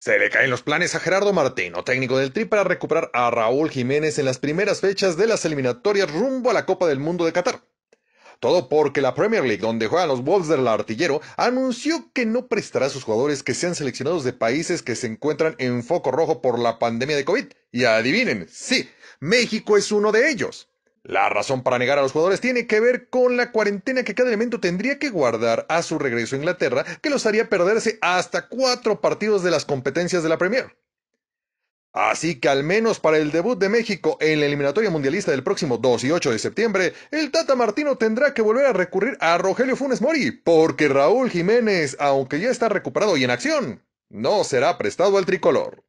Se le caen los planes a Gerardo Martino, técnico del Tri, para recuperar a Raúl Jiménez en las primeras fechas de las eliminatorias rumbo a la Copa del Mundo de Qatar. Todo porque la Premier League, donde juegan los Wolves del Artillero, anunció que no prestará a sus jugadores que sean seleccionados de países que se encuentran en foco rojo por la pandemia de COVID. Y adivinen, sí, México es uno de ellos. La razón para negar a los jugadores tiene que ver con la cuarentena que cada elemento tendría que guardar a su regreso a Inglaterra, que los haría perderse hasta cuatro partidos de las competencias de la Premier. Así que al menos para el debut de México en la eliminatoria mundialista del próximo 2 y 8 de septiembre, el Tata Martino tendrá que volver a recurrir a Rogelio Funes Mori, porque Raúl Jiménez, aunque ya está recuperado y en acción, no será prestado al tricolor.